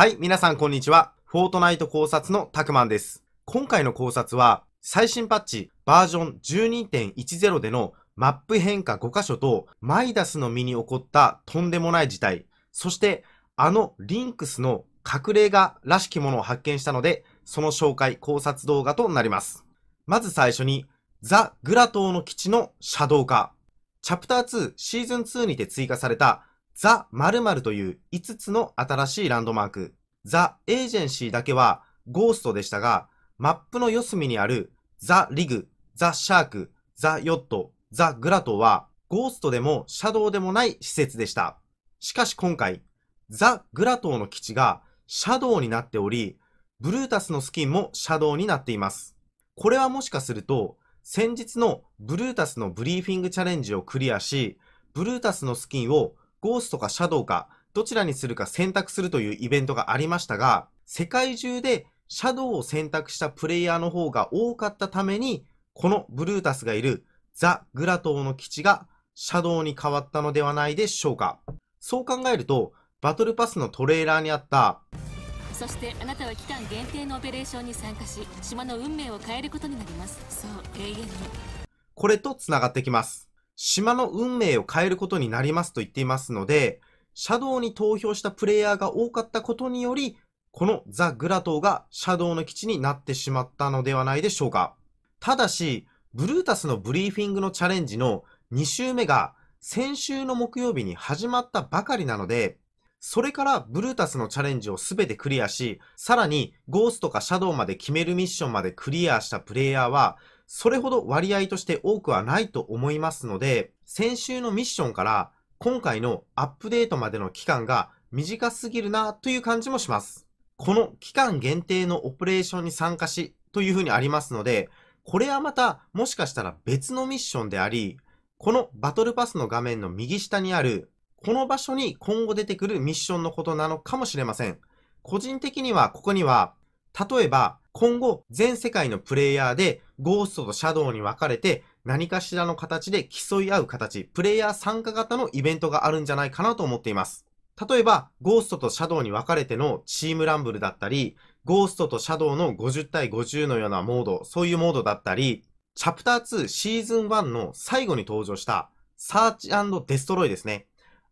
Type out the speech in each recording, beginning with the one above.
はい、皆さんこんにちは。フォートナイト考察のたくまんです。今回の考察は、最新パッチバージョン12.10でのマップ変化5箇所と、マイダスの身に起こったとんでもない事態、そしてあのリンクスの隠れ家らしきものを発見したので、その紹介、考察動画となります。まず最初に、ザ・グラ島の基地のシャドウ化。チャプター2シーズン2にて追加されたザ・〇〇という5つの新しいランドマーク、ザ・エージェンシーだけはゴーストでしたが、マップの四隅にあるザ・リグ、ザ・シャーク、ザ・ヨット、ザ・グラトはゴーストでもシャドウでもない施設でした。しかし今回、ザ・グラトーの基地がシャドウになっており、ブルータスのスキンもシャドウになっています。これはもしかすると、先日のブルータスのブリーフィングチャレンジをクリアし、ブルータスのスキンをゴーストかシャドウか、どちらにするか選択するというイベントがありましたが、世界中でシャドウを選択したプレイヤーの方が多かったために、このブルータスがいるザ・グラトーの基地がシャドウに変わったのではないでしょうか。そう考えると、バトルパスのトレーラーにあった、そしてあなたは期間限定のオペレーションに参加し、島の運命を変えることになります。そう、永遠に。これと繋がってきます。島の運命を変えることになりますと言っていますので、シャドウに投票したプレイヤーが多かったことにより、このザ・グラトーがシャドウの基地になってしまったのではないでしょうか。ただし、ブルータスのブリーフィングのチャレンジの2週目が先週の木曜日に始まったばかりなので、それからブルータスのチャレンジをすべてクリアし、さらにゴーストかシャドウまで決めるミッションまでクリアしたプレイヤーは、それほど割合として多くはないと思いますので、先週のミッションから今回のアップデートまでの期間が短すぎるなという感じもします。この期間限定のオペレーションに参加しというふうにありますので、これはまたもしかしたら別のミッションであり、このバトルパスの画面の右下にある、この場所に今後出てくるミッションのことなのかもしれません。個人的にはここには例えば、今後、全世界のプレイヤーで、ゴーストとシャドウに分かれて、何かしらの形で競い合う形、プレイヤー参加型のイベントがあるんじゃないかなと思っています。例えば、ゴーストとシャドウに分かれてのチームランブルだったり、ゴーストとシャドウの50対50のようなモード、そういうモードだったり、チャプター2シーズン1の最後に登場したサーチデストロイですね。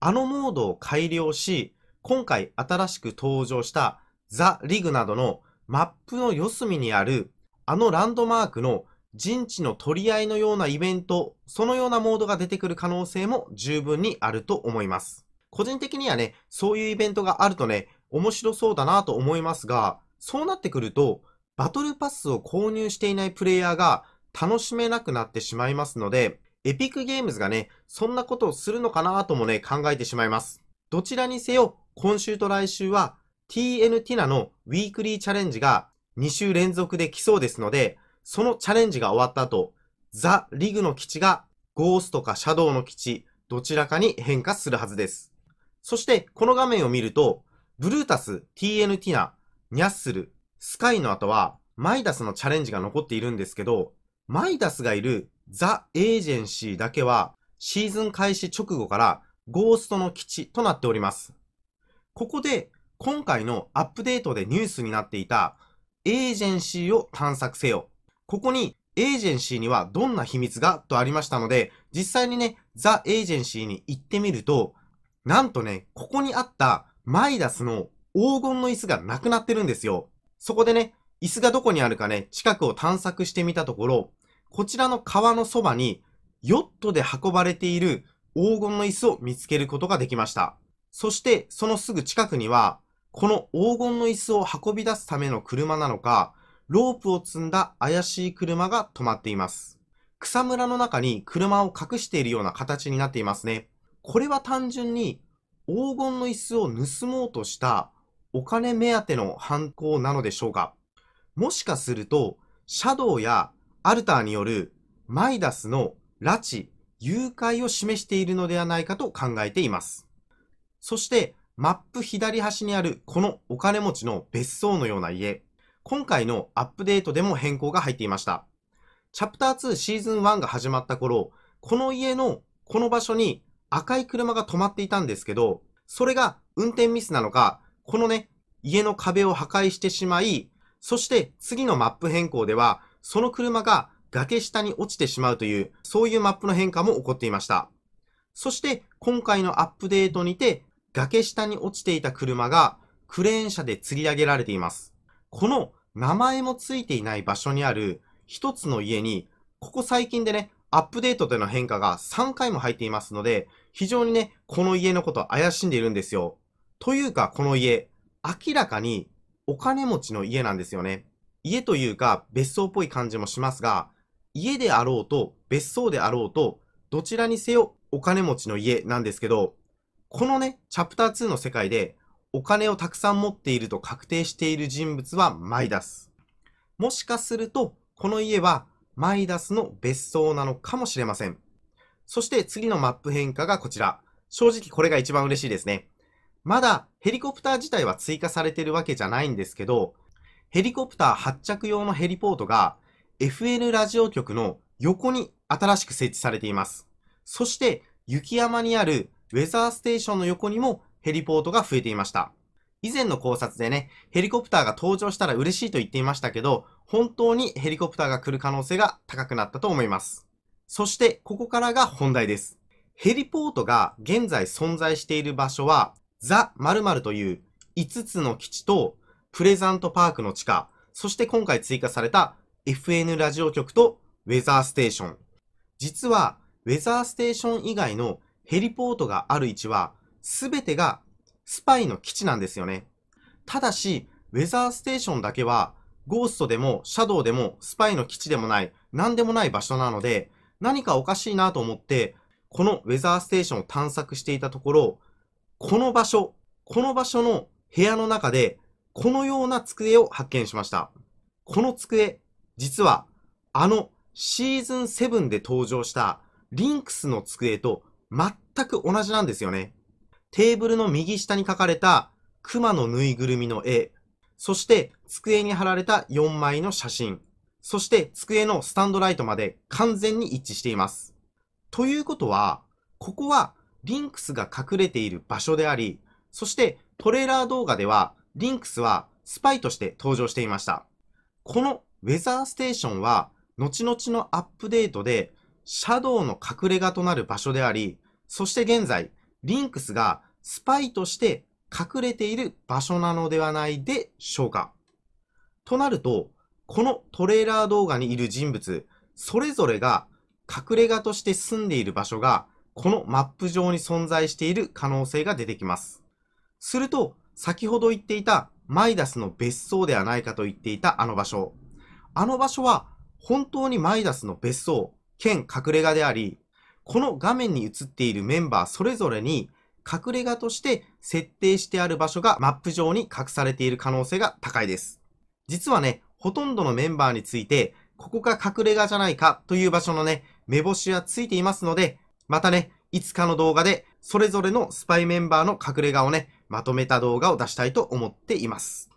あのモードを改良し、今回新しく登場したザ・リグなどのマップの四隅にある、あのランドマークの陣地の取り合いのようなイベント、そのようなモードが出てくる可能性も十分にあると思います。個人的にはね、そういうイベントがあるとね、面白そうだなと思いますが、そうなってくると、バトルパスを購入していないプレイヤーが楽しめなくなってしまいますので、エピックゲームズがね、そんなことをするのかなともね、考えてしまいます。どちらにせよ、今週と来週は TN ティナのウィークリーチャレンジが2週連続で来そうですので、そのチャレンジが終わった後、ザ・リグの基地がゴーストかシャドウの基地、どちらかに変化するはずです。そして、この画面を見ると、ブルータス、TN ティナ、ニャッスル、スカイの後は、マイダスのチャレンジが残っているんですけど、マイダスがいるザ・エージェンシーだけは、シーズン開始直後からゴーストの基地となっております。ここで今回のアップデートでニュースになっていたエージェンシーを探索せよ。ここにエージェンシーにはどんな秘密がとありましたので、実際にね、ザ・エージェンシーに行ってみると、なんとね、ここにあったマイダスの黄金の椅子がなくなってるんですよ。そこでね、椅子がどこにあるかね、近くを探索してみたところ、こちらの川のそばに、ヨットで運ばれている黄金の椅子を見つけることができました。そして、そのすぐ近くには、この黄金の椅子を運び出すための車なのか、ロープを積んだ怪しい車が止まっています。草むらの中に車を隠しているような形になっていますね。これは単純に黄金の椅子を盗もうとしたお金目当ての犯行なのでしょうかもしかすると、シャドウやアルターによるマイダスの拉致、誘拐を示しているのではないかと考えています。そして、マップ左端にあるこのお金持ちの別荘のような家、今回のアップデートでも変更が入っていました。チャプター2シーズン1が始まった頃、この家のこの場所に赤い車が止まっていたんですけど、それが運転ミスなのか、このね、家の壁を破壊してしまい、そして次のマップ変更では、その車が崖下に落ちてしまうという、そういうマップの変化も起こっていました。そして今回のアップデートにて、崖下に落ちていた車がクレーン車で吊り上げられています。この名前もついていない場所にある一つの家に、ここ最近でね、アップデートでの変化が3回も入っていますので、非常にね、この家のこと怪しんでいるんですよ。というか、この家、明らかにお金持ちの家なんですよね。家というか別荘っぽい感じもしますが、家であろうと別荘であろうと、どちらにせよお金持ちの家なんですけど、このね、チャプター2の世界で、お金をたくさん持っていると確定している人物はマイダス。もしかすると、この家はマイダスの別荘なのかもしれません。そして次のマップ変化がこちら。正直これが一番嬉しいですね。まだヘリコプター自体は追加されてるわけじゃないんですけど、ヘリコプター発着用のヘリポートが FL ラジオ局の横に新しく設置されています。そして雪山にあるウェザーステーションの横にもヘリポートが増えていました。以前の考察でね、ヘリコプターが登場したら嬉しいと言っていましたけど、本当にヘリコプターが来る可能性が高くなったと思います。そして、ここからが本題です。ヘリポートが現在存在している場所は、ザ・〇〇という5つの基地と、プレザントパークの地下、そして今回追加された FN ラジオ局とウェザーステーション。実は、ウェザーステーション以外のヘリポートがある位置は、すべてがスパイの基地なんですよね。ただし、ウェザーステーションだけは、ゴーストでも、シャドウでも、スパイの基地でもない、何でもない場所なので、何かおかしいなと思って、このウェザーステーションを探索していたところ、この場所、この場所の部屋の中で、このような机を発見しました。この机、実は、あのシーズン7で登場したリンクスの机と全く同じなんですよね。テーブルの右下に書かれた熊のぬいぐるみの絵、そして机に貼られた4枚の写真、そして机のスタンドライトまで完全に一致しています。ということは、ここはリンクスが隠れている場所であり、そしてトレーラー動画ではリンクスはスパイとして登場していました。このウェザーステーションは後々のアップデートでシャドウの隠れ家となる場所であり、そして現在、リンクスがスパイとして隠れている場所なのではないでしょうか。となると、このトレーラー動画にいる人物、それぞれが隠れ家として住んでいる場所が、このマップ上に存在している可能性が出てきます。すると、先ほど言っていたマイダスの別荘ではないかと言っていたあの場所。あの場所は本当にマイダスの別荘兼隠れ家であり、この画面に映っているメンバーそれぞれに隠れ家として設定してある場所がマップ上に隠されている可能性が高いです。実はね、ほとんどのメンバーについて、ここが隠れ家じゃないかという場所のね、目星はついていますので、またね、いつかの動画でそれぞれのスパイメンバーの隠れ家をね、まとめた動画を出したいと思っています。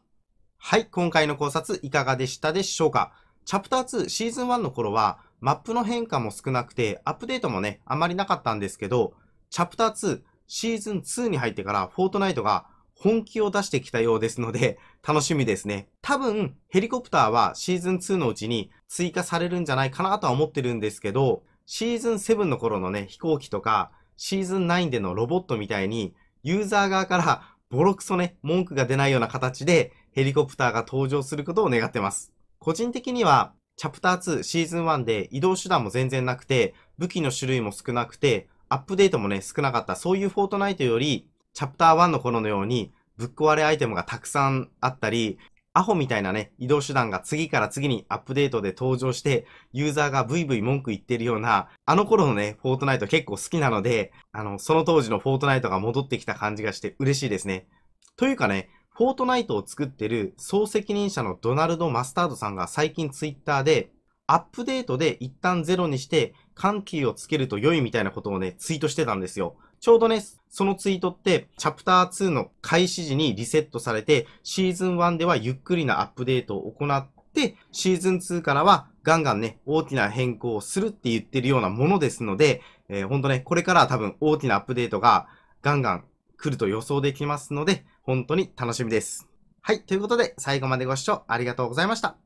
はい、今回の考察いかがでしたでしょうかチャプター2シーズン1の頃は、マップの変化も少なくて、アップデートもね、あまりなかったんですけど、チャプター2、シーズン2に入ってから、フォートナイトが本気を出してきたようですので、楽しみですね。多分、ヘリコプターはシーズン2のうちに追加されるんじゃないかなとは思ってるんですけど、シーズン7の頃のね、飛行機とか、シーズン9でのロボットみたいに、ユーザー側からボロクソね、文句が出ないような形で、ヘリコプターが登場することを願ってます。個人的には、チャプター2シーズン1で移動手段も全然なくて、武器の種類も少なくて、アップデートもね、少なかった。そういうフォートナイトより、チャプター1の頃のように、ぶっ壊れアイテムがたくさんあったり、アホみたいなね、移動手段が次から次にアップデートで登場して、ユーザーがブイブイ文句言ってるような、あの頃のね、フォートナイト結構好きなので、あの、その当時のフォートナイトが戻ってきた感じがして嬉しいですね。というかね、フォートナイトを作ってる総責任者のドナルド・マスタードさんが最近ツイッターで、アップデートで一旦ゼロにして、緩急をつけると良いみたいなことをね、ツイートしてたんですよ。ちょうどね、そのツイートって、チャプター2の開始時にリセットされて、シーズン1ではゆっくりなアップデートを行って、シーズン2からはガンガンね、大きな変更をするって言ってるようなものですので、えー、ほんとね、これからは多分大きなアップデートがガンガン来ると予想できますので、本当に楽しみです。はい、ということで最後までご視聴ありがとうございました。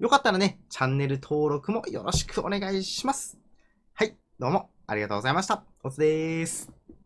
よかったらね、チャンネル登録もよろしくお願いします。はい、どうもありがとうございました。おつでーす。